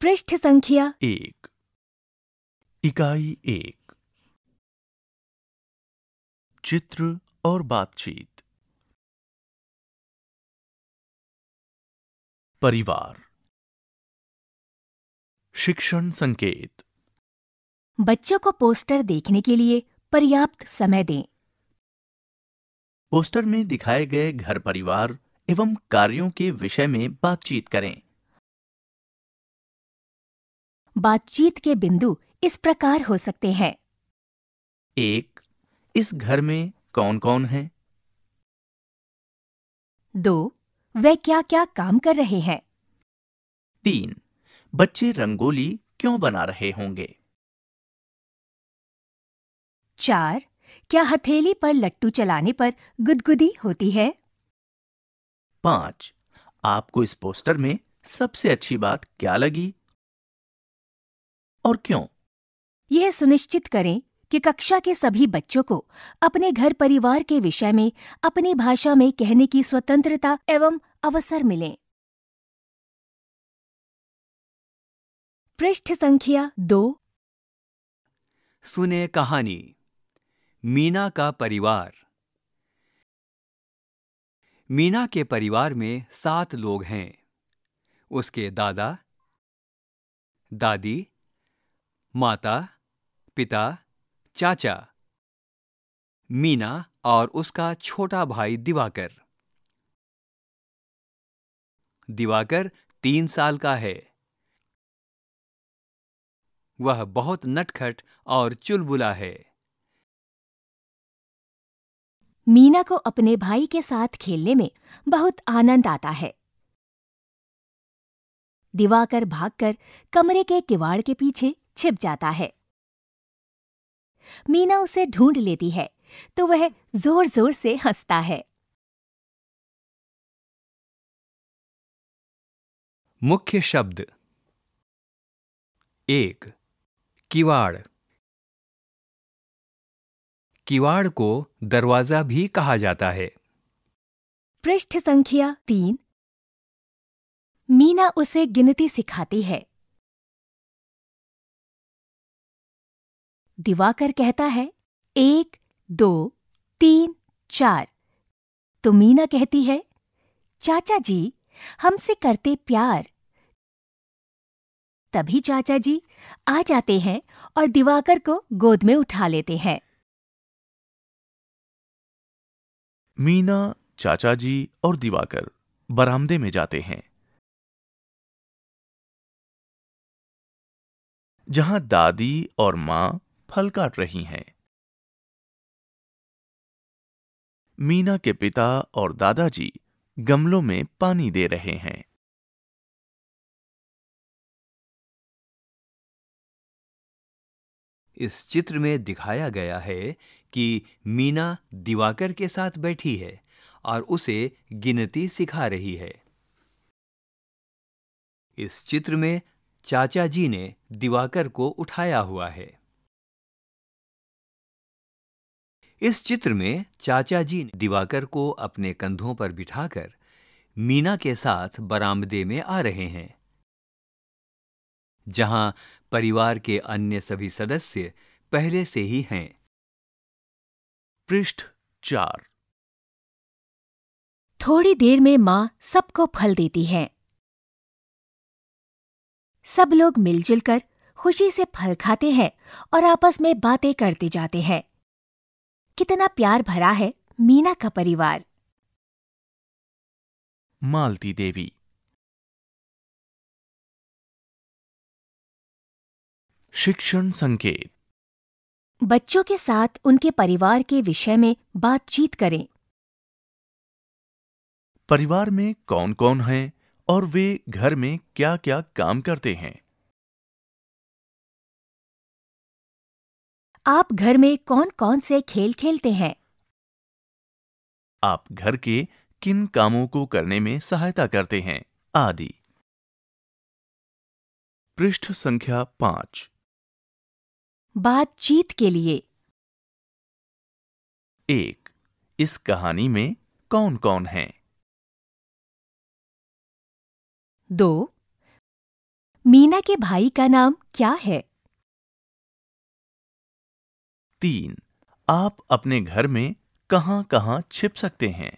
पृष्ठ संख्या एक इकाई एक चित्र और बातचीत परिवार शिक्षण संकेत बच्चों को पोस्टर देखने के लिए पर्याप्त समय दें पोस्टर में दिखाए गए घर परिवार एवं कार्यों के विषय में बातचीत करें बातचीत के बिंदु इस प्रकार हो सकते हैं एक इस घर में कौन कौन है दो वे क्या क्या काम कर रहे हैं तीन बच्चे रंगोली क्यों बना रहे होंगे चार क्या हथेली पर लट्टू चलाने पर गुदगुदी होती है पांच आपको इस पोस्टर में सबसे अच्छी बात क्या लगी और क्यों यह सुनिश्चित करें कि कक्षा के सभी बच्चों को अपने घर परिवार के विषय में अपनी भाषा में कहने की स्वतंत्रता एवं अवसर मिले पृष्ठ संख्या दो सुने कहानी मीना का परिवार मीना के परिवार में सात लोग हैं उसके दादा दादी माता पिता चाचा मीना और उसका छोटा भाई दिवाकर दिवाकर तीन साल का है वह बहुत नटखट और चुलबुला है मीना को अपने भाई के साथ खेलने में बहुत आनंद आता है दिवाकर भागकर कमरे के किवाड़ के पीछे छिप जाता है मीना उसे ढूंढ लेती है तो वह जोर जोर से हंसता है मुख्य शब्द एक किवाड़ किवाड़ को दरवाजा भी कहा जाता है पृष्ठ संख्या तीन मीना उसे गिनती सिखाती है दिवाकर कहता है एक दो तीन चार तो मीना कहती है चाचा जी हमसे करते प्यार तभी चाचा जी आ जाते हैं और दिवाकर को गोद में उठा लेते हैं मीना चाचा जी और दिवाकर बरामदे में जाते हैं जहां दादी और मां फल काट रही हैं मीना के पिता और दादाजी गमलों में पानी दे रहे हैं इस चित्र में दिखाया गया है कि मीना दिवाकर के साथ बैठी है और उसे गिनती सिखा रही है इस चित्र में चाचा जी ने दिवाकर को उठाया हुआ है इस चित्र में चाचा जी ने दिवाकर को अपने कंधों पर बिठाकर मीना के साथ बरामदे में आ रहे हैं जहां परिवार के अन्य सभी सदस्य पहले से ही हैं पृष्ठ चार थोड़ी देर में माँ सबको फल देती है सब लोग मिलजुल कर खुशी से फल खाते हैं और आपस में बातें करते जाते हैं कितना प्यार भरा है मीना का परिवार मालती देवी शिक्षण संकेत बच्चों के साथ उनके परिवार के विषय में बातचीत करें परिवार में कौन-कौन हैं और वे घर में क्या-क्या काम करते हैं आप घर में कौन कौन से खेल खेलते हैं आप घर के किन कामों को करने में सहायता करते हैं आदि पृष्ठ संख्या पांच बातचीत के लिए एक इस कहानी में कौन कौन है दो मीना के भाई का नाम क्या है तीन आप अपने घर में कहां कहां छिप सकते हैं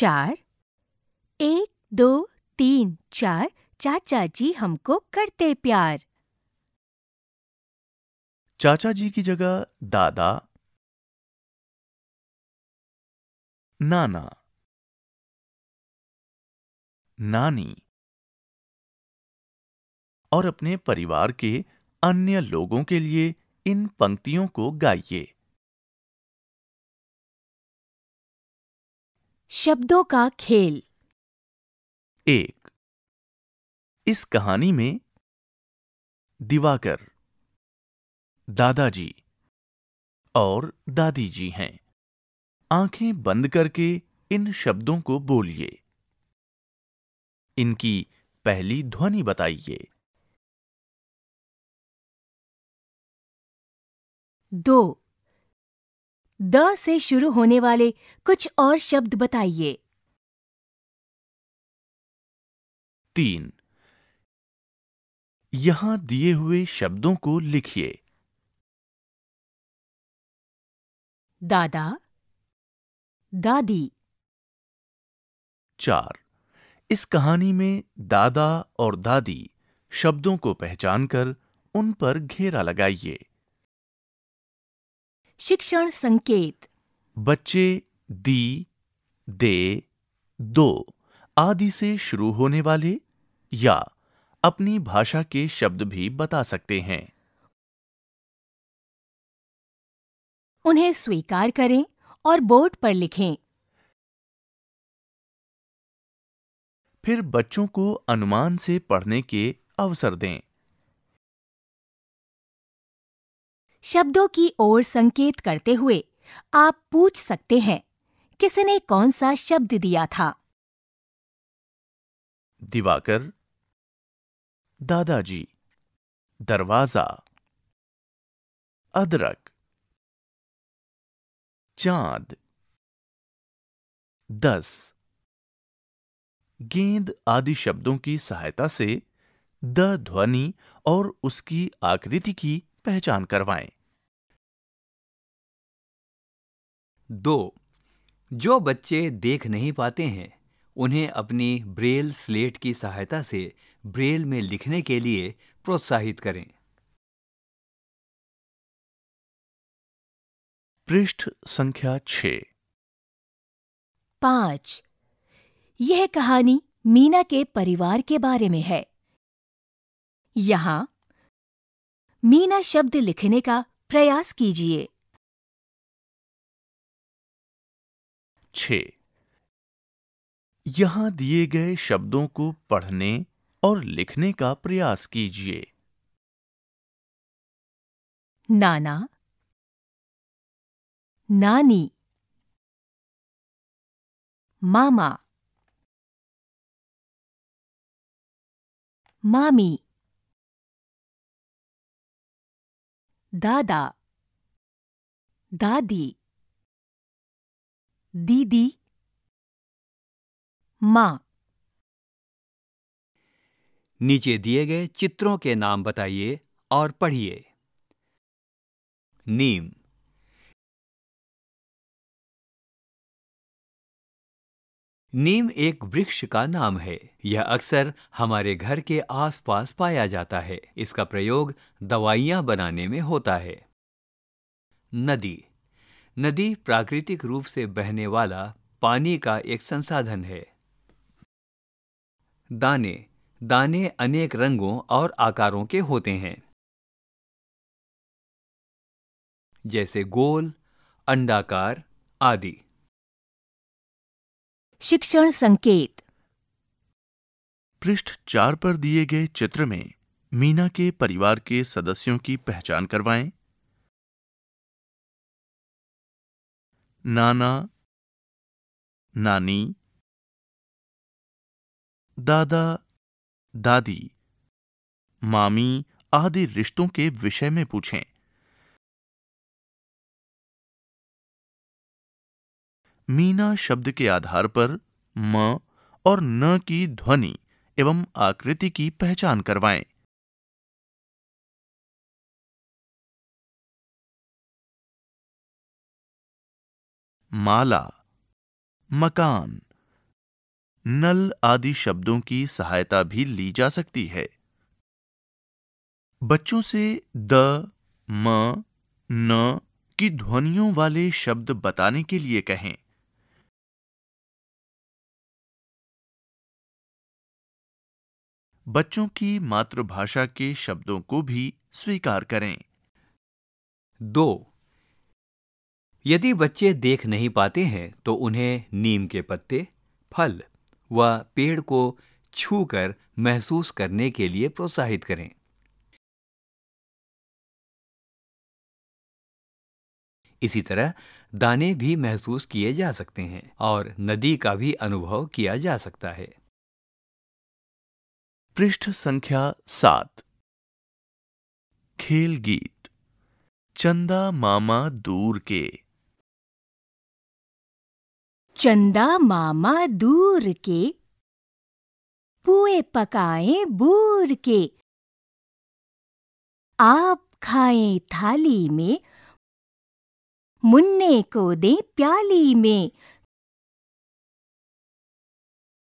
चार एक दो तीन चार चाचा जी हमको करते प्यार चाचा जी की जगह दादा नाना नानी और अपने परिवार के अन्य लोगों के लिए इन पंक्तियों को गाइए शब्दों का खेल एक इस कहानी में दिवाकर दादाजी और दादी जी हैं आंखें बंद करके इन शब्दों को बोलिए इनकी पहली ध्वनि बताइए दो द से शुरू होने वाले कुछ और शब्द बताइए तीन यहां दिए हुए शब्दों को लिखिए दादा दादी चार इस कहानी में दादा और दादी शब्दों को पहचानकर उन पर घेरा लगाइए शिक्षण संकेत बच्चे दी दे दो आदि से शुरू होने वाले या अपनी भाषा के शब्द भी बता सकते हैं उन्हें स्वीकार करें और बोर्ड पर लिखें फिर बच्चों को अनुमान से पढ़ने के अवसर दें शब्दों की ओर संकेत करते हुए आप पूछ सकते हैं किसने कौन सा शब्द दिया था दिवाकर दादाजी दरवाजा अदरक चांद दस गेंद आदि शब्दों की सहायता से द ध्वनि और उसकी आकृति की पहचान करवाएं दो जो बच्चे देख नहीं पाते हैं उन्हें अपनी ब्रेल स्लेट की सहायता से ब्रेल में लिखने के लिए प्रोत्साहित करें पृष्ठ संख्या छ पांच यह कहानी मीना के परिवार के बारे में है यहाँ मीना शब्द लिखने का प्रयास कीजिए छ यहां दिए गए शब्दों को पढ़ने और लिखने का प्रयास कीजिए नाना नानी मामा मामी दादा दादी दीदी मां नीचे दिए गए चित्रों के नाम बताइए और पढ़िए नीम नीम एक वृक्ष का नाम है यह अक्सर हमारे घर के आसपास पाया जाता है इसका प्रयोग दवाइयां बनाने में होता है नदी नदी प्राकृतिक रूप से बहने वाला पानी का एक संसाधन है दाने दाने अनेक रंगों और आकारों के होते हैं जैसे गोल अंडाकार आदि शिक्षण संकेत पृष्ठ चार पर दिए गए चित्र में मीना के परिवार के सदस्यों की पहचान करवाएं नाना नानी दादा दादी मामी आदि रिश्तों के विषय में पूछें मीना शब्द के आधार पर म और न की ध्वनि एवं आकृति की पहचान करवाएं माला मकान नल आदि शब्दों की सहायता भी ली जा सकती है बच्चों से द म न की ध्वनियों वाले शब्द बताने के लिए कहें बच्चों की मातृभाषा के शब्दों को भी स्वीकार करें दो यदि बच्चे देख नहीं पाते हैं तो उन्हें नीम के पत्ते फल व पेड़ को छूकर महसूस करने के लिए प्रोत्साहित करें इसी तरह दाने भी महसूस किए जा सकते हैं और नदी का भी अनुभव किया जा सकता है पृष्ठ संख्या सात खेल गीत चंदा मामा दूर के चंदा मामा दूर के पुए पकाए बूर के आप खाए थाली में मुन्ने को दे प्याली में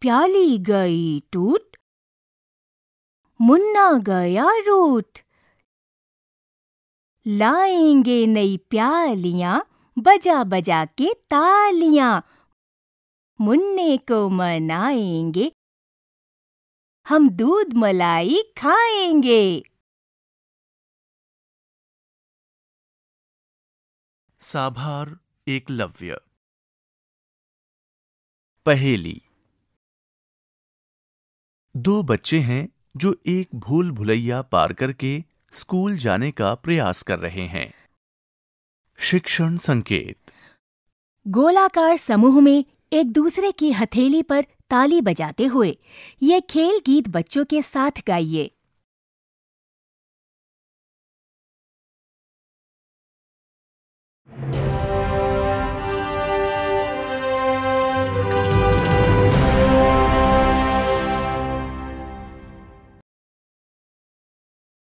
प्याली गई टूट मुन्ना गया रूट लाएंगे नई प्यालियां बजा बजा के तालियां मुन्ने को मनाएंगे हम दूध मलाई खाएंगे साभार एकलव्य पहेली दो बच्चे हैं जो एक भूल भुलैया पार करके स्कूल जाने का प्रयास कर रहे हैं शिक्षण संकेत गोलाकार समूह में एक दूसरे की हथेली पर ताली बजाते हुए ये खेल गीत बच्चों के साथ गाइए Yeah.